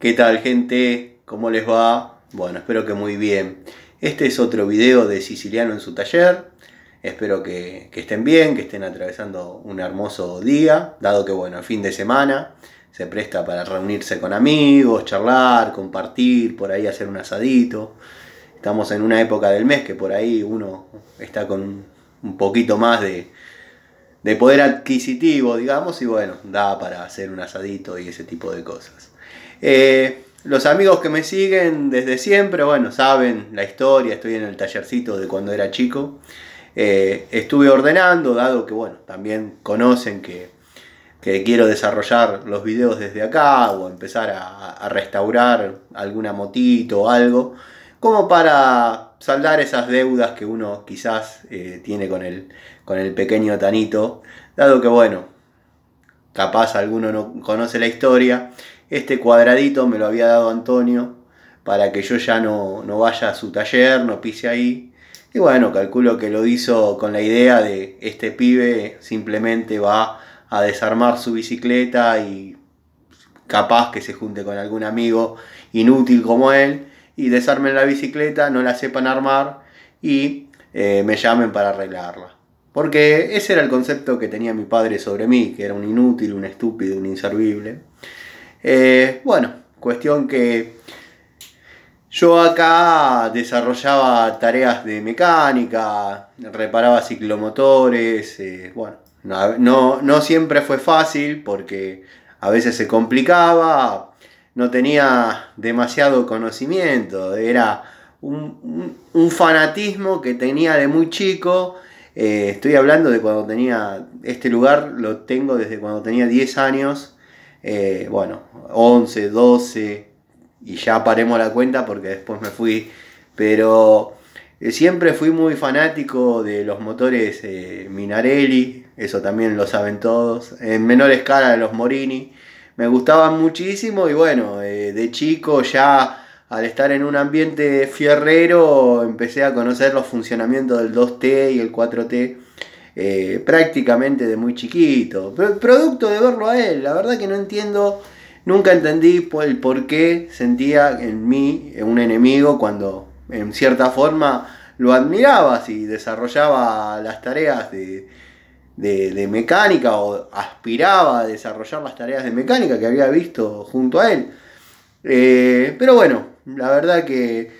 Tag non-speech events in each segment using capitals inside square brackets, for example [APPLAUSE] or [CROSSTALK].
¿Qué tal gente? ¿Cómo les va? Bueno, espero que muy bien. Este es otro video de Siciliano en su taller. Espero que, estén bien, que estén atravesando un hermoso día, dado que bueno, el fin de semana se presta para reunirse con amigos, charlar, compartir, por ahí hacer un asadito. Estamos en una época del mes que por ahí uno está con un poquito más de, de poder adquisitivo, digamos, y bueno, da para hacer un asadito y ese tipo de cosas. Eh, los amigos que me siguen desde siempre, bueno, saben la historia, estoy en el tallercito de cuando era chico. Eh, estuve ordenando, dado que, bueno, también conocen que, quiero desarrollar los videos desde acá o empezar a, restaurar alguna motito o algo, como para saldar esas deudas que uno quizás eh, tiene con el, con el pequeño Tanito, dado que, bueno, capaz alguno no conoce la historia este cuadradito me lo había dado Antonio para que yo ya no, vaya a su taller, no pise ahí. Y bueno, calculo que lo hizo con la idea de este pibe simplemente va a desarmar su bicicleta y capaz que se junte con algún amigo inútil como él y desarmen la bicicleta, no la sepan armar y eh, me llamen para arreglarla. Porque ese era el concepto que tenía mi padre sobre mí, que era un inútil, un estúpido, un inservible. Eh, bueno, cuestión que yo acá desarrollaba tareas de mecánica, reparaba ciclomotores, eh, bueno, no, siempre fue fácil porque a veces se complicaba, no tenía demasiado conocimiento, era un, fanatismo que tenía de muy chico. Eh, estoy hablando de cuando tenía, este lugar lo tengo desde cuando tenía 10 años. Eh, bueno, 11, 12, y ya paremos la cuenta porque después me fui, pero eh, siempre fui muy fanático de los motores eh, Minarelli, eso también lo saben todos, en menor escala de los Morini, me gustaban muchísimo y bueno, de chico ya al estar en un ambiente fierrero empecé a conocer los funcionamientos del 2T y el 4T eh, prácticamente de muy chiquito. producto de verlo a él, la verdad que no entiendo, nunca entendí el por qué sentía en mí un enemigo cuando en cierta forma lo admiraba y desarrollaba las tareas de, mecánica o aspiraba a desarrollar las tareas de mecánica que había visto junto a él. Eh, pero bueno, la verdad que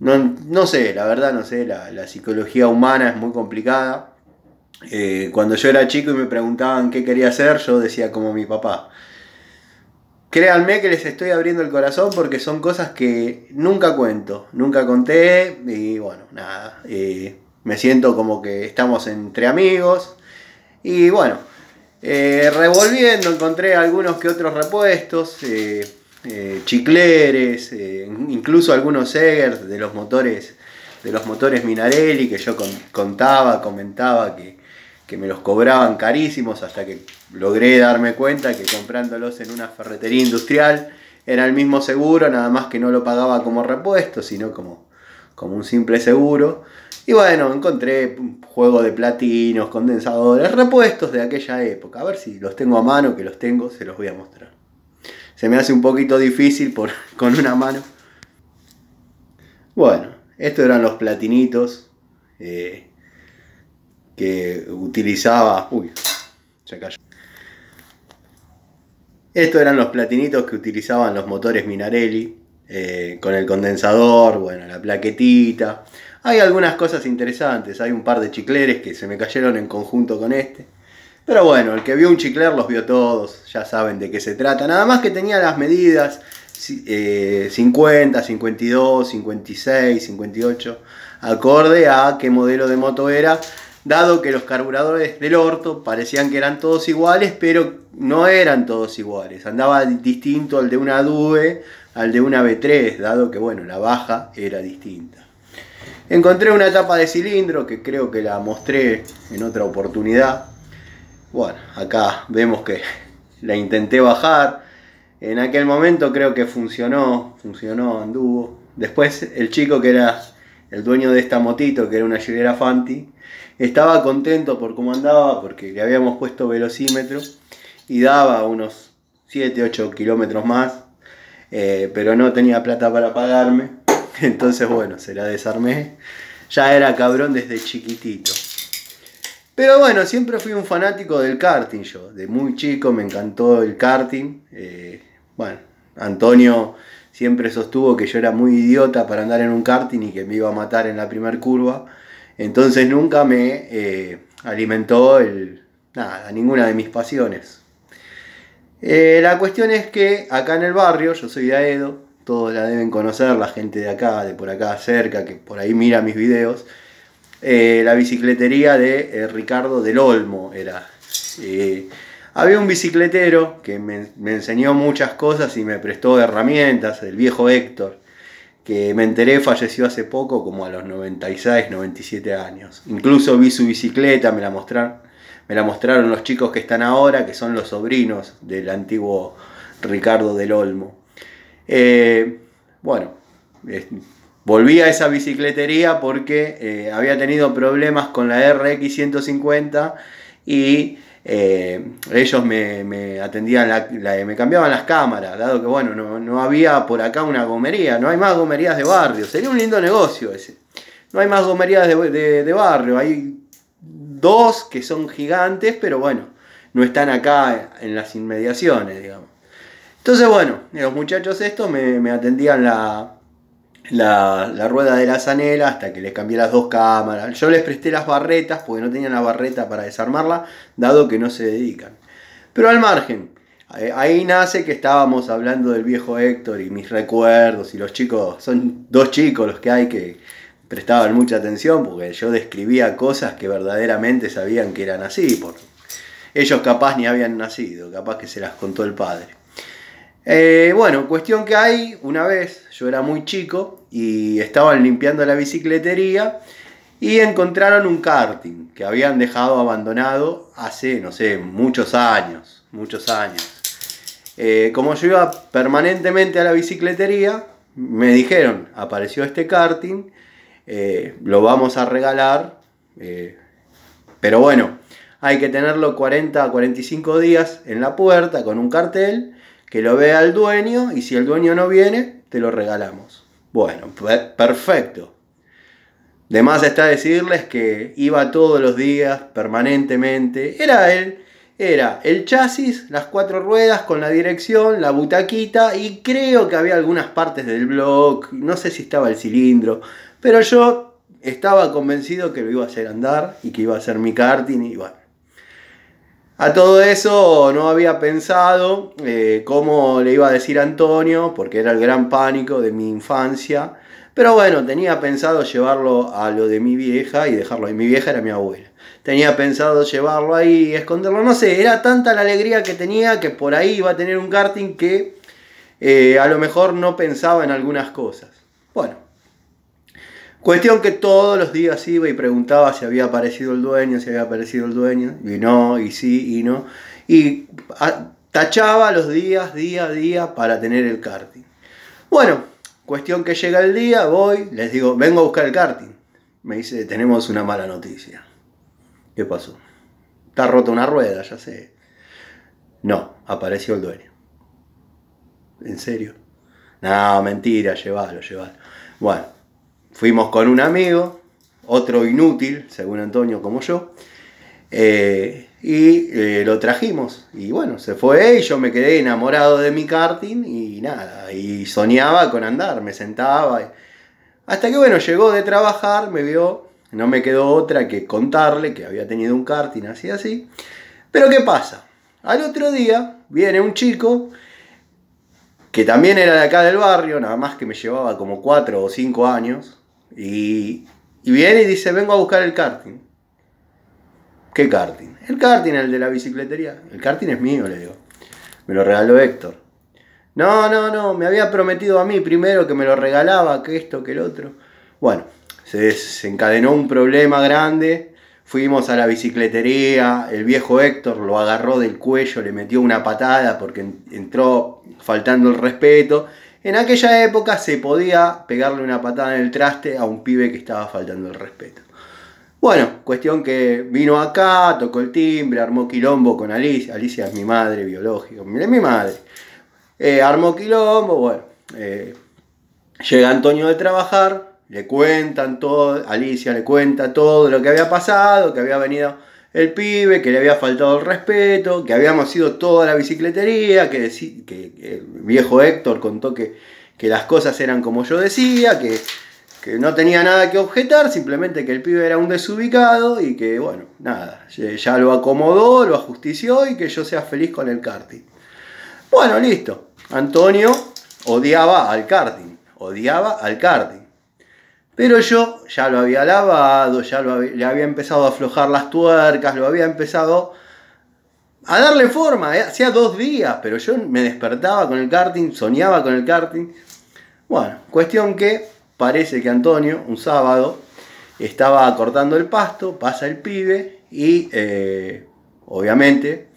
no, sé, la verdad no sé, la psicología humana es muy complicada. Eh, cuando yo era chico y me preguntaban qué quería hacer, yo decía como mi papá. Créanme que les estoy abriendo el corazón porque son cosas que nunca cuento, nunca conté y bueno, nada. Eh, me siento como que estamos entre amigos y bueno, eh, revolviendo encontré algunos que otros repuestos, chicleres, incluso algunos Segers de los motores de los motores Minarelli que yo contaba, comentaba que que me los cobraban carísimos hasta que logré darme cuenta que comprándolos en una ferretería industrial era el mismo seguro, nada más que no lo pagaba como repuesto, sino como, como un simple seguro. Y bueno, encontré un juego de platinos, condensadores, repuestos de aquella época. A ver si los tengo a mano, que los tengo, se los voy a mostrar. Se me hace un poquito difícil por, [LAUGHS] con una mano. Bueno, estos eran los platinitos. Eh, que utilizaba. Uy, se cayó. Estos eran los platinitos que utilizaban los motores Minarelli, eh, con el condensador, bueno, la plaquetita. Hay algunas cosas interesantes, hay un par de chicleres que se me cayeron en conjunto con este. Pero bueno, el que vio un chicler los vio todos, ya saben de qué se trata. Nada más que tenía las medidas 50, 52, 56, 58, acorde a qué modelo de moto era dado que los carburadores del orto parecían que eran todos iguales, pero no eran todos iguales. Andaba distinto al de una DUE al de una B3, dado que bueno, la baja era distinta. Encontré una tapa de cilindro que creo que la mostré en otra oportunidad. Bueno, acá vemos que [LAUGHS] la intenté bajar. En aquel momento creo que funcionó, funcionó, anduvo. Después el chico que era el dueño de esta motito, que era una Gilera Fanti, estaba contento por cómo andaba, porque le habíamos puesto velocímetro y daba unos 7, 8 kilómetros más, eh, pero no tenía plata para pagarme. [LAUGHS] Entonces, bueno, se la desarmé. Ya era cabrón desde chiquitito. Pero bueno, siempre fui un fanático del karting yo. De muy chico me encantó el karting. Eh, bueno, Antonio siempre sostuvo que yo era muy idiota para andar en un karting y que me iba a matar en la primer curva. Entonces nunca me eh, alimentó el, ninguna de mis pasiones. Eh, la cuestión es que acá en el barrio, yo soy de Aedo, todos la deben conocer, la gente de acá, de por acá cerca, que por ahí mira mis videos. Eh, la bicicletería de Ricardo del Olmo era. Había un bicicletero que me, enseñó muchas cosas y me prestó herramientas, el viejo Héctor, que me enteré falleció hace poco, como a los 96, 97 años. Incluso vi su bicicleta, me la mostraron, me la mostraron los chicos que están ahora, que son los sobrinos del antiguo Ricardo del Olmo. Eh, bueno, volví a esa bicicletería porque eh, había tenido problemas con la RX 150 y eh, ellos me, atendían, me cambiaban las cámaras, dado que bueno, no, había por acá una gomería, no hay más gomerías de barrio, sería un lindo negocio ese. No hay más gomerías de, barrio, hay dos que son gigantes, pero bueno, no están acá en las inmediaciones, digamos. Entonces bueno, los muchachos estos me atendían la, la, rueda de la zanela hasta que les cambié las dos cámaras. Yo les presté las barretas porque no tenían la barreta para desarmarla, dado que no se dedican. Pero al margen, eh, ahí nace que estábamos hablando del viejo Héctor y mis recuerdos y los chicos, son dos chicos los que hay que prestaban mucha atención porque yo describía cosas que verdaderamente sabían que eran así, porque ellos capaz ni habían nacido, capaz que se las contó el padre. Eh, bueno, cuestión que hay, una vez, yo era muy chico y estaban limpiando la bicicletería y encontraron un karting que habían dejado abandonado hace, no sé, muchos años, muchos años. Eh, como yo iba permanentemente a la bicicletería, me dijeron, apareció este karting, eh, lo vamos a regalar, pero bueno, hay que tenerlo 40 a 45 días en la puerta con un cartel que lo vea el dueño y si el dueño no viene, te lo regalamos. Bueno, perfecto. De más está decirles que iba todos los días, permanentemente. Era él, era el chasis, las cuatro ruedas con la dirección, la butaquita y creo que había algunas partes del blog No sé si estaba el cilindro, pero yo estaba convencido que lo iba a hacer andar y que iba a ser mi karting y bueno. A todo eso no había pensado eh, cómo le iba a decir a Antonio, porque era el gran pánico de mi infancia. Pero bueno, tenía pensado llevarlo a lo de mi vieja y dejarlo ahí. Mi vieja era mi abuela. Tenía pensado llevarlo ahí y esconderlo. No sé, era tanta la alegría que tenía que por ahí iba a tener un karting que eh, a lo mejor no pensaba en algunas cosas. Bueno, Cuestión que todos los días iba y preguntaba si había aparecido el dueño, si había aparecido el dueño, y no, y sí, y no. Y ah, tachaba los días, día a día, para tener el karting. Bueno, cuestión que llega el día, voy, les digo, vengo a buscar el karting. Me dice, tenemos una mala noticia. ¿Qué pasó? Está rota una rueda, ya sé. No, apareció el dueño. ¿En serio? No, mentira, llévalo, llévalo. Bueno, fuimos con un amigo, otro inútil, según Antonio como yo, eh, y eh, lo trajimos. Y bueno, se fue y yo me quedé enamorado de mi karting y nada, y soñaba con andar, me sentaba. Hasta que bueno, llegó de trabajar, me vio, no me quedó otra que contarle que había tenido un karting así, así. Pero ¿qué pasa? Al otro día viene un chico que también era de acá del barrio, nada más que me llevaba como 4 o 5 años, y, viene y dice, vengo a buscar el karting. ¿Qué karting? El karting, el de la bicicletería. El karting es mío, le digo. Me lo regaló Héctor. No, no, no, me había prometido a mí primero que me lo regalaba, que esto, que el otro. Bueno, se desencadenó un problema grande. Fuimos a la bicicletería, el viejo Héctor lo agarró del cuello, le metió una patada porque entró faltando el respeto en aquella época se podía pegarle una patada en el traste a un pibe que estaba faltando el respeto. Bueno, cuestión que vino acá, tocó el timbre, armó quilombo con Alicia. Alicia es mi madre biológica, es mi madre. Eh, armó quilombo, bueno. Eh, llega Antonio de trabajar, le cuentan todo, Alicia le cuenta todo lo que había pasado, que había venido el pibe, que le había faltado el respeto, que habíamos ido toda la bicicletería, que, el viejo Héctor contó que, que, las cosas eran como yo decía, que, no tenía nada que objetar, simplemente que el pibe era un desubicado y que, bueno, nada, ya lo acomodó, lo ajustició y que yo sea feliz con el karting. Bueno, listo. Antonio odiaba al karting, odiaba al karting. Pero yo ya lo había lavado, ya le había empezado a aflojar las tuercas, lo había empezado a darle forma. Eh, hacía dos días, pero yo me despertaba con el karting, soñaba con el karting. Bueno, cuestión que parece que Antonio, un sábado, estaba cortando el pasto, pasa el pibe y eh, obviamente,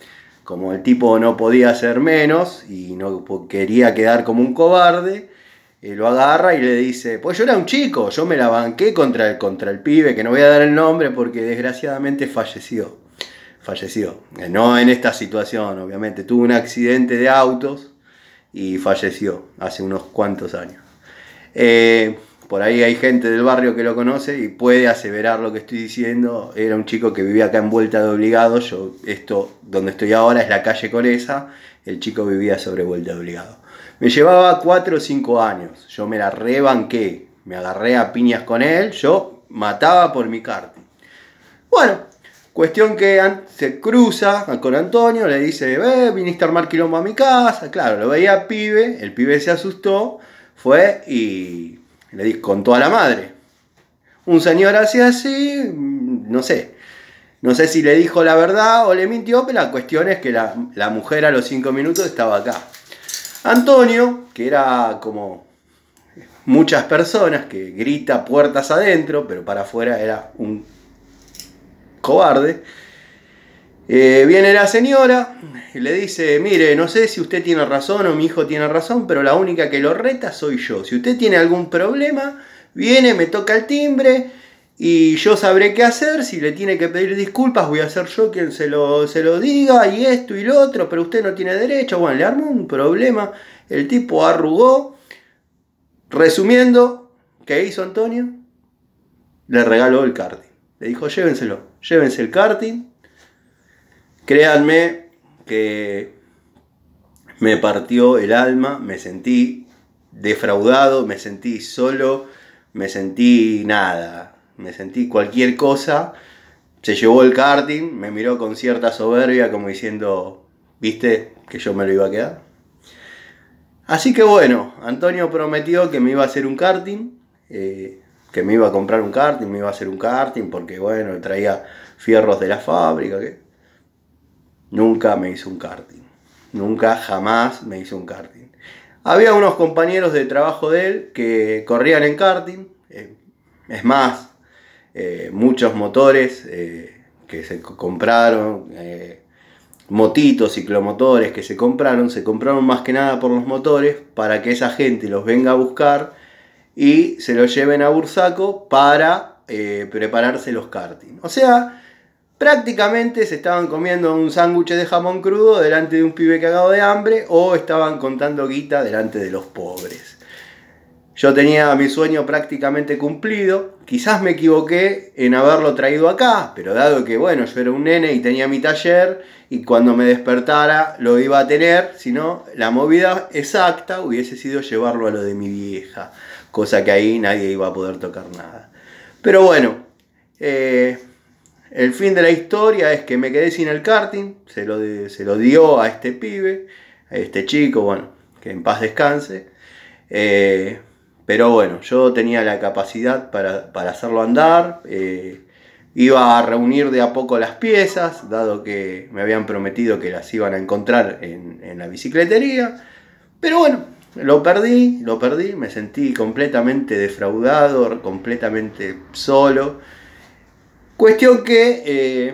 como el tipo no podía ser menos y no quería quedar como un cobarde, y eh, lo agarra y le dice, pues yo era un chico, yo me la banqué contra el, contra el pibe, que no voy a dar el nombre porque desgraciadamente falleció. Falleció. Eh, no en esta situación, obviamente. Tuvo un accidente de autos y falleció hace unos cuantos años. Eh, por ahí hay gente del barrio que lo conoce y puede aseverar lo que estoy diciendo. Era un chico que vivía acá en Vuelta de Obligado. Yo, esto donde estoy ahora es la calle Colesa, El chico vivía sobre Vuelta de Obligado. Me llevaba 4 o 5 años. Yo me la rebanqué. Me agarré a piñas con él. Yo mataba por mi carta. Bueno, cuestión que se cruza con Antonio. Le dice, eh, viniste a armar quilombo a mi casa. Claro, lo veía pibe. El pibe se asustó. Fue y le di con toda la madre. Un señor así así, mm, no sé. No sé si le dijo la verdad o le mintió, pero la cuestión es que la, la mujer a los cinco minutos estaba acá. Antonio, que era como muchas personas, que grita puertas adentro, pero para afuera era un cobarde, eh, viene la señora y le dice, mire, no sé si usted tiene razón o mi hijo tiene razón, pero la única que lo reta soy yo. Si usted tiene algún problema, viene, me toca el timbre y yo sabré qué hacer. Si le tiene que pedir disculpas, voy a ser yo quien se lo, se lo diga y esto y lo otro, pero usted no tiene derecho. Bueno, le armó un problema, el tipo arrugó. Resumiendo, ¿qué hizo Antonio? Le regaló el karting. Le dijo, llévenselo, llévense el karting Créanme que me partió el alma, me sentí defraudado, me sentí solo, me sentí nada, me sentí cualquier cosa. Se llevó el karting, me miró con cierta soberbia como diciendo, viste que yo me lo iba a quedar. Así que bueno, Antonio prometió que me iba a hacer un karting, eh, que me iba a comprar un karting, me iba a hacer un karting porque bueno, traía fierros de la fábrica. Nunca me hizo un karting. Nunca jamás me hizo un karting. Había unos compañeros de trabajo de él que corrían en karting. Eh, es más, eh, muchos motores eh, que se compraron, motitos, ciclomotores que se compraron, se compraron más que nada por los motores para que esa gente los venga a buscar y se los lleven a Bursaco para prepararse los karting. O sea, prácticamente se estaban comiendo un sándwich de jamón crudo delante de un pibe cagado de hambre o estaban contando guita delante de los pobres. Yo tenía mi sueño prácticamente cumplido, quizás me equivoqué en haberlo traído acá, pero dado que bueno, yo era un nene y tenía mi taller y cuando me despertara lo iba a tener, si no, la movida exacta hubiese sido llevarlo a lo de mi vieja, cosa que ahí nadie iba a poder tocar nada. Pero bueno, eh, el fin de la historia es que me quedé sin el karting, se lo, se lo dio a este pibe, a este chico, bueno, que en paz descanse. Eh, pero bueno, yo tenía la capacidad para, hacerlo andar, eh, iba a reunir de a poco las piezas, dado que me habían prometido que las iban a encontrar en, en la bicicletería. Pero bueno, lo perdí, lo perdí, me sentí completamente defraudado, completamente solo. Cuestión que eh,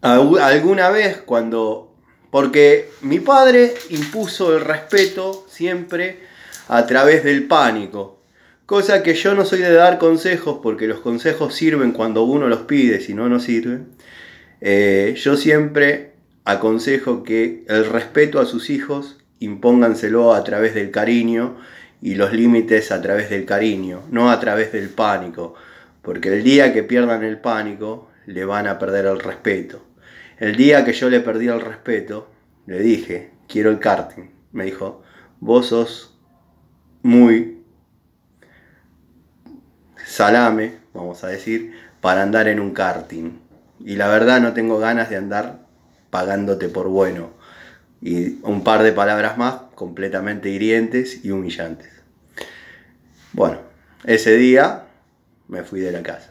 alguna vez cuando... Porque mi padre impuso el respeto siempre a través del pánico. Cosa que yo no soy de dar consejos porque los consejos sirven cuando uno los pide, si no, no sirven. Eh, yo siempre aconsejo que el respeto a sus hijos impónganselo a través del cariño y los límites a través del cariño, no a través del pánico. Porque el día que pierdan el pánico, le van a perder el respeto. El día que yo le perdí el respeto, le dije, quiero el karting. Me dijo, vos sos muy salame, vamos a decir, para andar en un karting. Y la verdad no tengo ganas de andar pagándote por bueno. Y un par de palabras más completamente hirientes y humillantes. Bueno, ese día me fui de la casa.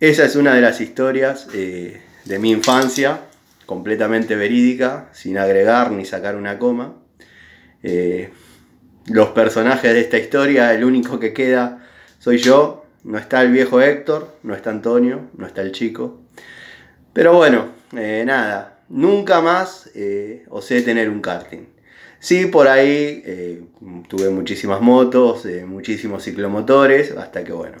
Esa es una de las historias eh, de mi infancia, completamente verídica, sin agregar ni sacar una coma. Eh, los personajes de esta historia, el único que queda soy yo, no está el viejo Héctor, no está Antonio, no está el chico. Pero bueno, eh, nada, nunca más osé tener un karting. Sí, por ahí eh, tuve muchísimas motos, eh, muchísimos ciclomotores, hasta que bueno,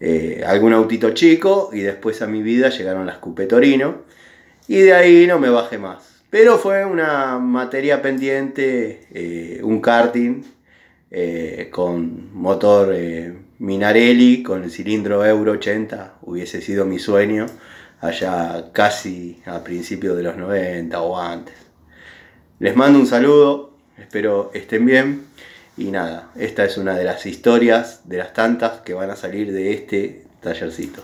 eh, algún autito chico y después a mi vida llegaron las Coupé Torino y de ahí no me bajé más. Pero fue una materia pendiente, un karting con motor Minarelli, con el cilindro Euro 80, hubiese sido mi sueño allá casi a principios de los 90 o antes. Les mando un saludo, espero estén bien. Y nada, esta es una de las historias, de las tantas que van a salir de este tallercito.